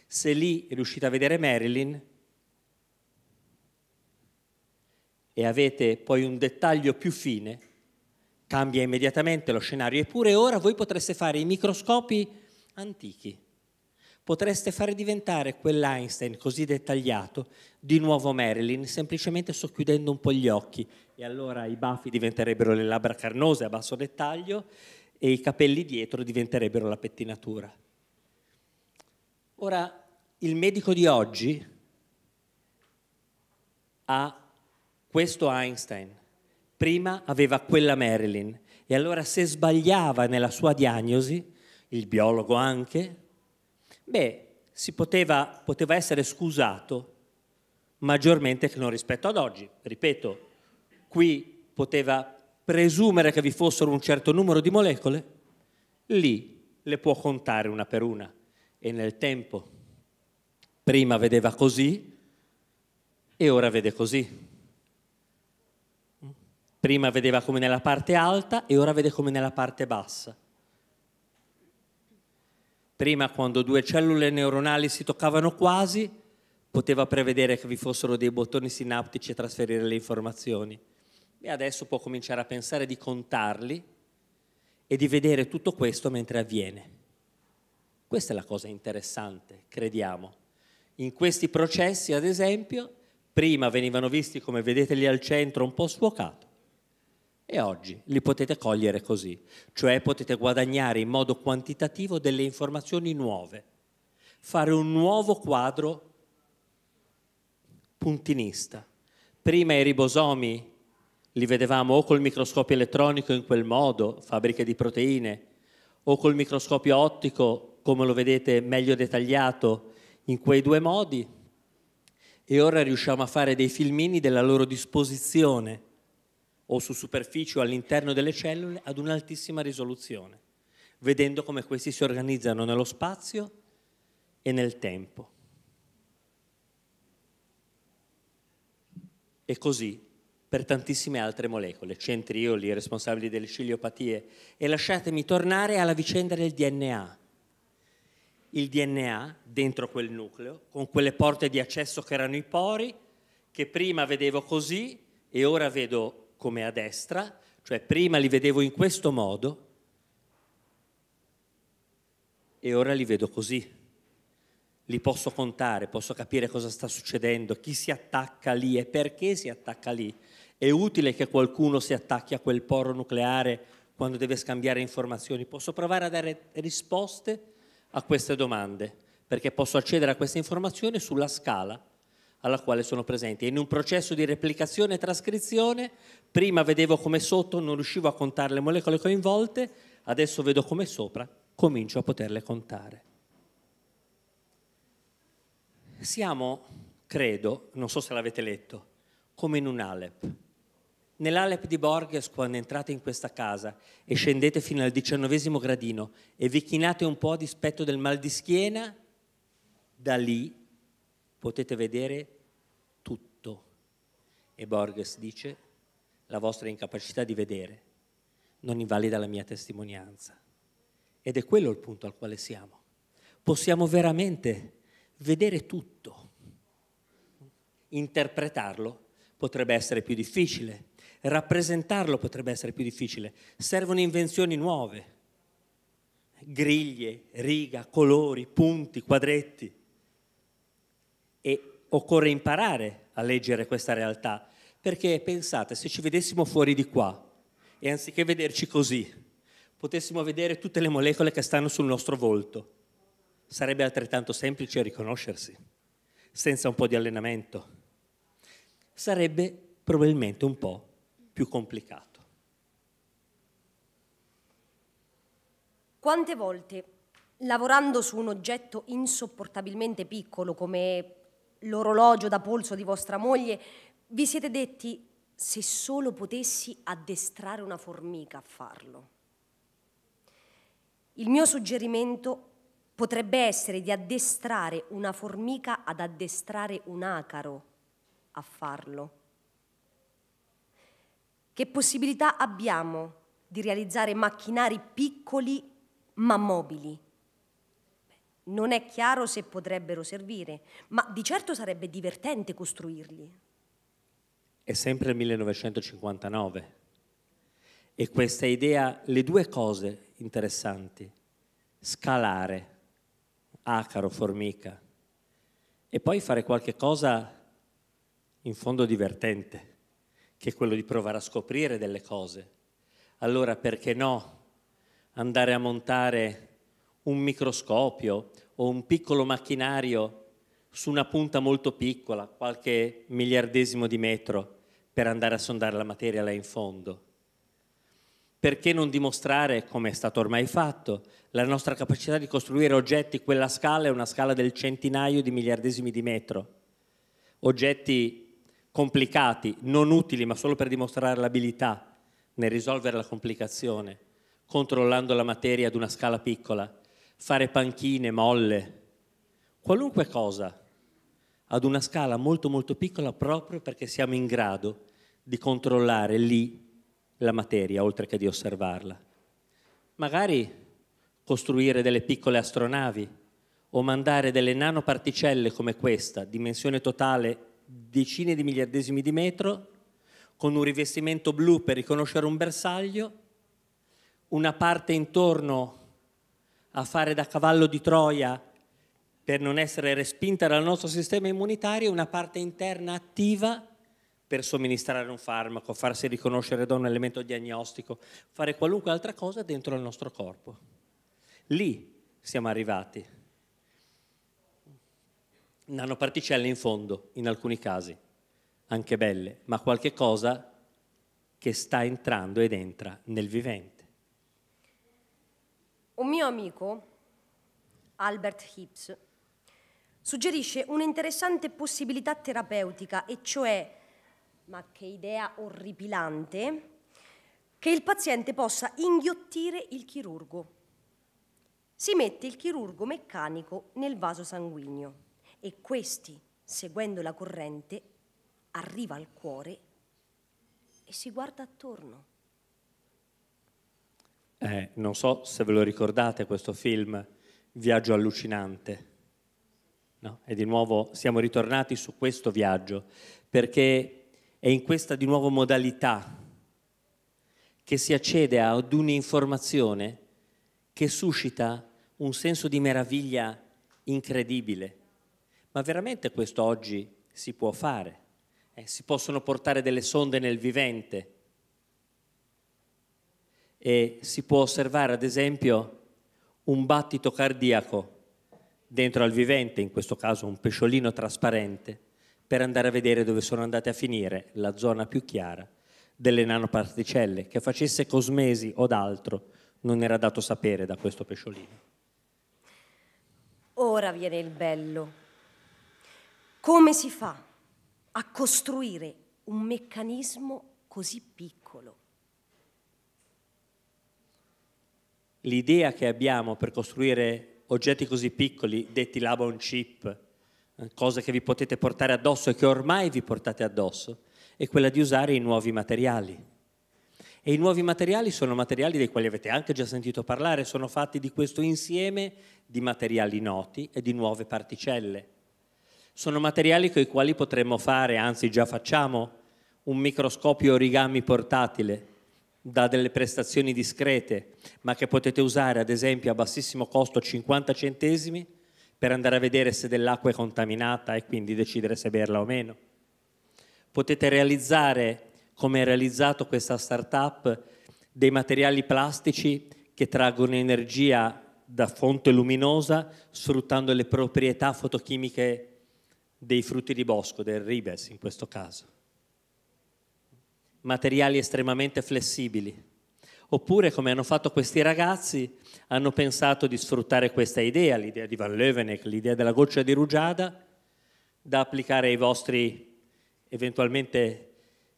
Se lì riuscite a vedere Marilyn e avete poi un dettaglio più fine, cambia immediatamente lo scenario. Eppure ora voi potreste fare i microscopi antichi potreste fare diventare quell'Einstein così dettagliato di nuovo Marilyn, semplicemente socchiudendo un po' gli occhi e allora i baffi diventerebbero le labbra carnose a basso dettaglio e i capelli dietro diventerebbero la pettinatura. Ora, il medico di oggi ha questo Einstein, prima aveva quella Marilyn e allora se sbagliava nella sua diagnosi, il biologo anche, beh, si poteva, poteva essere scusato maggiormente che non rispetto ad oggi. Ripeto, qui poteva presumere che vi fossero un certo numero di molecole, lì le può contare una per una e nel tempo prima vedeva così e ora vede così. Prima vedeva come nella parte alta e ora vede come nella parte bassa. Prima quando due cellule neuronali si toccavano quasi, poteva prevedere che vi fossero dei bottoni sinaptici a trasferire le informazioni. E adesso può cominciare a pensare di contarli e di vedere tutto questo mentre avviene. Questa è la cosa interessante, crediamo. In questi processi, ad esempio, prima venivano visti, come vedete lì al centro, un po' sfocato, e oggi li potete cogliere così, cioè potete guadagnare in modo quantitativo delle informazioni nuove, fare un nuovo quadro puntinista. Prima i ribosomi li vedevamo o col microscopio elettronico in quel modo, fabbriche di proteine, o col microscopio ottico, come lo vedete meglio dettagliato, in quei due modi. E ora riusciamo a fare dei filmini della loro disposizione o su superficie o all'interno delle cellule ad un'altissima risoluzione, vedendo come questi si organizzano nello spazio e nel tempo. E così per tantissime altre molecole, centrioli, responsabili delle ciliopatie. E lasciatemi tornare alla vicenda del DNA. Il DNA dentro quel nucleo, con quelle porte di accesso che erano i pori, che prima vedevo così e ora vedo come a destra, cioè prima li vedevo in questo modo e ora li vedo così li posso contare, posso capire cosa sta succedendo, chi si attacca lì e perché si attacca lì. È utile che qualcuno si attacchi a quel poro nucleare quando deve scambiare informazioni. Posso provare a dare risposte a queste domande, perché posso accedere a queste informazioni sulla scala alla quale sono presenti. In un processo di replicazione e trascrizione, prima vedevo come sotto, non riuscivo a contare le molecole coinvolte, adesso vedo come sopra, comincio a poterle contare. Siamo, credo, non so se l'avete letto, come in un Alep. Nell'Alep di Borges, quando entrate in questa casa e scendete fino al diciannovesimo gradino e vi chinate un po' a dispetto del mal di schiena, da lì potete vedere tutto. E Borges dice, la vostra incapacità di vedere non invalida la mia testimonianza. Ed è quello il punto al quale siamo. Possiamo veramente vedere tutto. Interpretarlo potrebbe essere più difficile, rappresentarlo potrebbe essere più difficile. Servono invenzioni nuove, griglie, riga, colori, punti, quadretti. E occorre imparare a leggere questa realtà, perché pensate, se ci vedessimo fuori di qua e anziché vederci così, potessimo vedere tutte le molecole che stanno sul nostro volto, Sarebbe altrettanto semplice riconoscersi, senza un po' di allenamento. Sarebbe probabilmente un po' più complicato. Quante volte, lavorando su un oggetto insopportabilmente piccolo come l'orologio da polso di vostra moglie, vi siete detti se solo potessi addestrare una formica a farlo? Il mio suggerimento è potrebbe essere di addestrare una formica ad addestrare un acaro a farlo. Che possibilità abbiamo di realizzare macchinari piccoli ma mobili? Non è chiaro se potrebbero servire, ma di certo sarebbe divertente costruirli. È sempre il 1959 e questa idea, le due cose interessanti, scalare acaro, formica, e poi fare qualche cosa in fondo divertente, che è quello di provare a scoprire delle cose. Allora perché no andare a montare un microscopio o un piccolo macchinario su una punta molto piccola, qualche miliardesimo di metro, per andare a sondare la materia là in fondo? Perché non dimostrare, come è stato ormai fatto, la nostra capacità di costruire oggetti, quella scala è una scala del centinaio di miliardesimi di metro, oggetti complicati, non utili, ma solo per dimostrare l'abilità nel risolvere la complicazione, controllando la materia ad una scala piccola, fare panchine, molle, qualunque cosa ad una scala molto molto piccola proprio perché siamo in grado di controllare lì la materia oltre che di osservarla. Magari costruire delle piccole astronavi o mandare delle nanoparticelle come questa, dimensione totale decine di miliardesimi di metro, con un rivestimento blu per riconoscere un bersaglio, una parte intorno a fare da cavallo di Troia per non essere respinta dal nostro sistema immunitario, una parte interna attiva per somministrare un farmaco, farsi riconoscere da un elemento diagnostico, fare qualunque altra cosa dentro il nostro corpo. Lì siamo arrivati. Nanoparticelle in fondo, in alcuni casi, anche belle, ma qualche cosa che sta entrando ed entra nel vivente. Un mio amico, Albert Hibbs, suggerisce un'interessante possibilità terapeutica, e cioè ma che idea orripilante, che il paziente possa inghiottire il chirurgo. Si mette il chirurgo meccanico nel vaso sanguigno e questi, seguendo la corrente, arriva al cuore e si guarda attorno. Eh, non so se ve lo ricordate questo film Viaggio allucinante. No? E di nuovo siamo ritornati su questo viaggio, perché è in questa di nuovo modalità che si accede ad un'informazione che suscita un senso di meraviglia incredibile. Ma veramente questo oggi si può fare? Eh, si possono portare delle sonde nel vivente e si può osservare ad esempio un battito cardiaco dentro al vivente, in questo caso un pesciolino trasparente, per andare a vedere dove sono andate a finire la zona più chiara delle nanoparticelle, che facesse cosmesi o d'altro non era dato sapere da questo pesciolino. Ora viene il bello. Come si fa a costruire un meccanismo così piccolo? L'idea che abbiamo per costruire oggetti così piccoli, detti lab on chip, eh, cosa che vi potete portare addosso e che ormai vi portate addosso, è quella di usare i nuovi materiali. E i nuovi materiali sono materiali dei quali avete anche già sentito parlare, sono fatti di questo insieme di materiali noti e di nuove particelle. Sono materiali con i quali potremmo fare, anzi già facciamo, un microscopio origami portatile, da delle prestazioni discrete, ma che potete usare ad esempio a bassissimo costo 50 centesimi per andare a vedere se dell'acqua è contaminata e quindi decidere se berla o meno. Potete realizzare, come ha realizzato questa startup, dei materiali plastici che traggono energia da fonte luminosa sfruttando le proprietà fotochimiche dei frutti di bosco, del ribes in questo caso. Materiali estremamente flessibili Oppure, come hanno fatto questi ragazzi, hanno pensato di sfruttare questa idea, l'idea di Van Leeuwenhoek, l'idea della goccia di rugiada, da applicare ai vostri eventualmente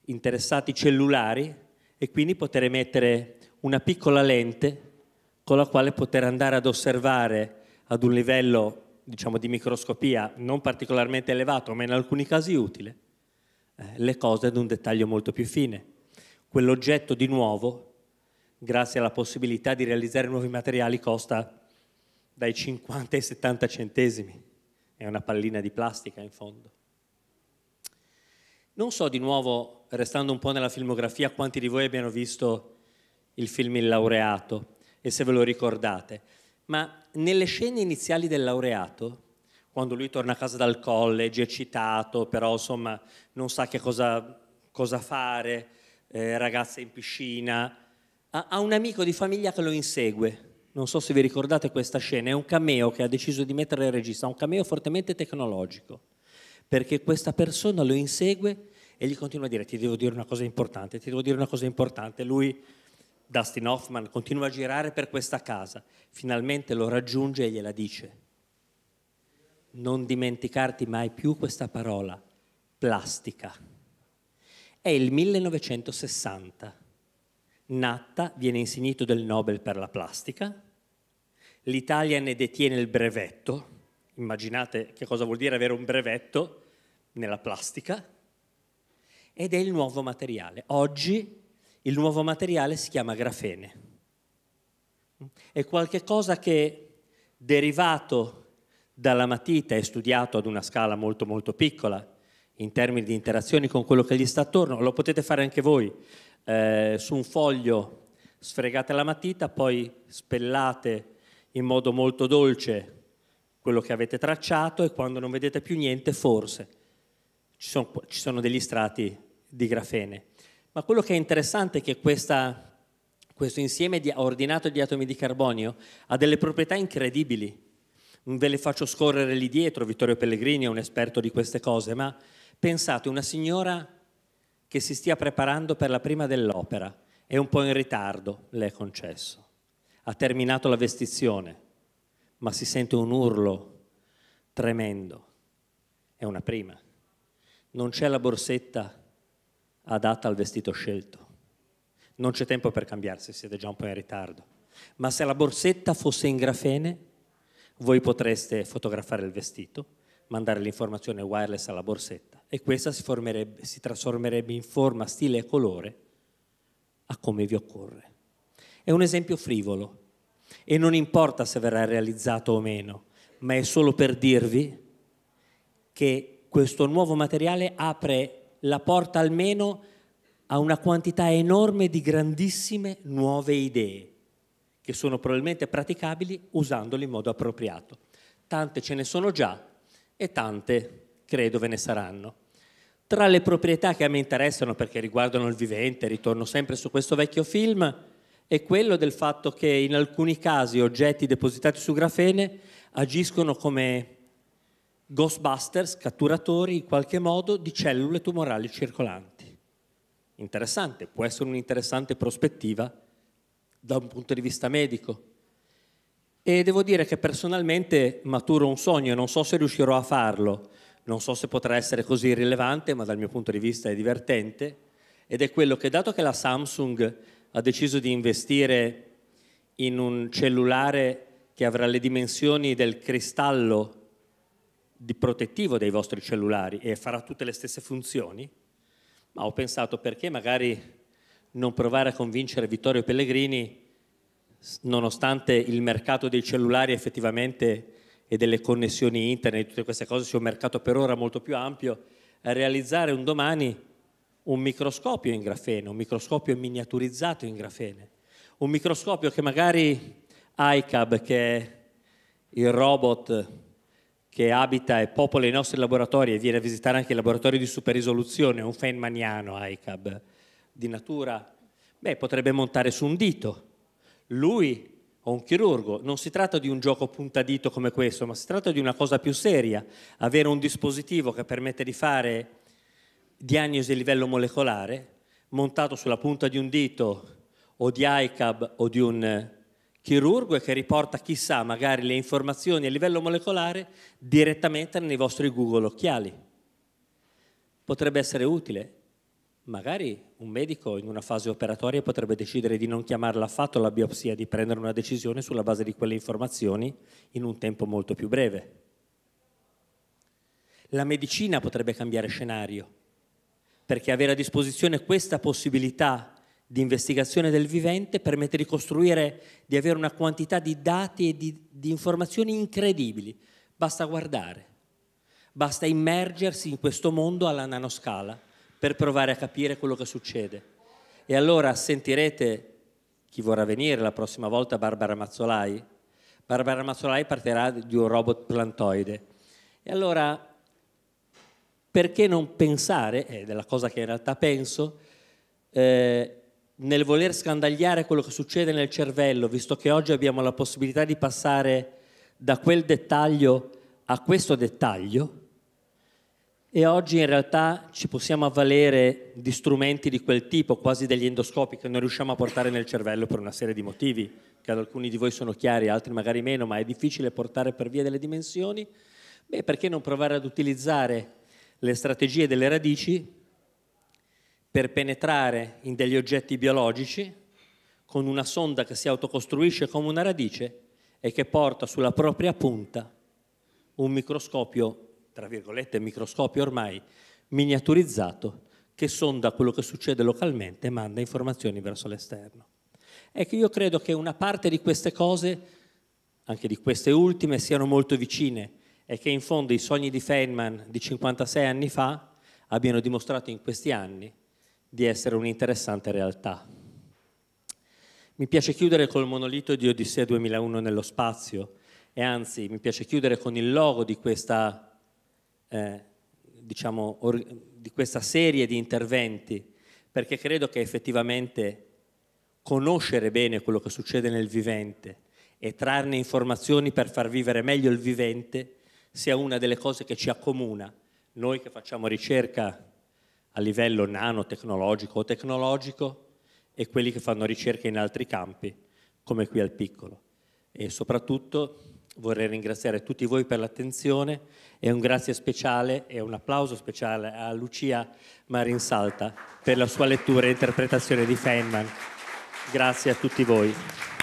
interessati cellulari e quindi poter mettere una piccola lente con la quale poter andare ad osservare ad un livello diciamo, di microscopia non particolarmente elevato, ma in alcuni casi utile, eh, le cose ad un dettaglio molto più fine. Quell'oggetto di nuovo grazie alla possibilità di realizzare nuovi materiali, costa dai 50 ai 70 centesimi. È una pallina di plastica in fondo. Non so di nuovo, restando un po' nella filmografia, quanti di voi abbiano visto il film Il laureato e se ve lo ricordate, ma nelle scene iniziali del laureato, quando lui torna a casa dal college, è citato, però insomma non sa che cosa, cosa fare, eh, ragazze in piscina, ha un amico di famiglia che lo insegue. Non so se vi ricordate questa scena, è un cameo che ha deciso di mettere il regista, un cameo fortemente tecnologico, perché questa persona lo insegue e gli continua a dire ti devo dire una cosa importante, ti devo dire una cosa importante. Lui, Dustin Hoffman, continua a girare per questa casa, finalmente lo raggiunge e gliela dice. Non dimenticarti mai più questa parola, plastica. È il 1960 Natta viene insignito del Nobel per la plastica, l'Italia ne detiene il brevetto, immaginate che cosa vuol dire avere un brevetto nella plastica, ed è il nuovo materiale. Oggi il nuovo materiale si chiama grafene. È qualcosa che derivato dalla matita e studiato ad una scala molto molto piccola in termini di interazioni con quello che gli sta attorno, lo potete fare anche voi, eh, su un foglio sfregate la matita, poi spellate in modo molto dolce quello che avete tracciato e quando non vedete più niente forse ci sono, ci sono degli strati di grafene. Ma quello che è interessante è che questa, questo insieme di, ordinato di atomi di carbonio ha delle proprietà incredibili. Non ve le faccio scorrere lì dietro, Vittorio Pellegrini è un esperto di queste cose, ma Pensate, una signora che si stia preparando per la prima dell'opera, è un po' in ritardo, le è concesso. Ha terminato la vestizione, ma si sente un urlo tremendo. È una prima. Non c'è la borsetta adatta al vestito scelto. Non c'è tempo per cambiarsi, siete già un po' in ritardo. Ma se la borsetta fosse in grafene, voi potreste fotografare il vestito, mandare l'informazione wireless alla borsetta e questa si, si trasformerebbe in forma, stile e colore a come vi occorre. È un esempio frivolo e non importa se verrà realizzato o meno, ma è solo per dirvi che questo nuovo materiale apre la porta almeno a una quantità enorme di grandissime nuove idee che sono probabilmente praticabili usandole in modo appropriato. Tante ce ne sono già e tante credo ve ne saranno. Tra le proprietà che a me interessano perché riguardano il vivente, ritorno sempre su questo vecchio film, è quello del fatto che in alcuni casi oggetti depositati su grafene agiscono come ghostbusters, catturatori in qualche modo di cellule tumorali circolanti. Interessante, può essere un'interessante prospettiva da un punto di vista medico. E devo dire che personalmente maturo un sogno non so se riuscirò a farlo, non so se potrà essere così rilevante, ma dal mio punto di vista è divertente, ed è quello che dato che la Samsung ha deciso di investire in un cellulare che avrà le dimensioni del cristallo di protettivo dei vostri cellulari e farà tutte le stesse funzioni, ma ho pensato perché magari non provare a convincere Vittorio Pellegrini, nonostante il mercato dei cellulari effettivamente e delle connessioni internet, tutte queste cose, sia un mercato per ora molto più ampio, a eh, realizzare un domani un microscopio in grafene, un microscopio miniaturizzato in grafene, un microscopio che magari ICAB, che è il robot che abita e popola i nostri laboratori e viene a visitare anche i laboratori di super superrisoluzione, un feynmaniano ICAB di natura, beh, potrebbe montare su un dito. Lui o un chirurgo. Non si tratta di un gioco puntadito come questo, ma si tratta di una cosa più seria. Avere un dispositivo che permette di fare diagnosi a livello molecolare, montato sulla punta di un dito o di ICAB o di un chirurgo e che riporta chissà magari le informazioni a livello molecolare direttamente nei vostri Google occhiali. Potrebbe essere utile Magari un medico in una fase operatoria potrebbe decidere di non chiamarla affatto la biopsia, di prendere una decisione sulla base di quelle informazioni in un tempo molto più breve. La medicina potrebbe cambiare scenario, perché avere a disposizione questa possibilità di investigazione del vivente permette di costruire, di avere una quantità di dati e di, di informazioni incredibili. Basta guardare, basta immergersi in questo mondo alla nanoscala per provare a capire quello che succede. E allora sentirete chi vorrà venire la prossima volta Barbara Mazzolai. Barbara Mazzolai partirà di un robot plantoide. E allora perché non pensare, è della cosa che in realtà penso, eh, nel voler scandagliare quello che succede nel cervello, visto che oggi abbiamo la possibilità di passare da quel dettaglio a questo dettaglio, e oggi in realtà ci possiamo avvalere di strumenti di quel tipo, quasi degli endoscopi che non riusciamo a portare nel cervello per una serie di motivi, che ad alcuni di voi sono chiari, altri magari meno, ma è difficile portare per via delle dimensioni. Beh, perché non provare ad utilizzare le strategie delle radici per penetrare in degli oggetti biologici con una sonda che si autocostruisce come una radice e che porta sulla propria punta un microscopio tra virgolette microscopio ormai miniaturizzato che sonda quello che succede localmente e manda informazioni verso l'esterno. Ecco, io credo che una parte di queste cose, anche di queste ultime, siano molto vicine e che in fondo i sogni di Feynman di 56 anni fa abbiano dimostrato in questi anni di essere un'interessante realtà. Mi piace chiudere col monolito di Odissea 2001 nello spazio e anzi mi piace chiudere con il logo di questa eh, diciamo, di questa serie di interventi, perché credo che effettivamente conoscere bene quello che succede nel vivente e trarne informazioni per far vivere meglio il vivente sia una delle cose che ci accomuna. Noi che facciamo ricerca a livello nanotecnologico o tecnologico e quelli che fanno ricerca in altri campi, come qui al piccolo. E soprattutto vorrei ringraziare tutti voi per l'attenzione e un grazie speciale e un applauso speciale a Lucia Marinsalta per la sua lettura e interpretazione di Feynman. Grazie a tutti voi.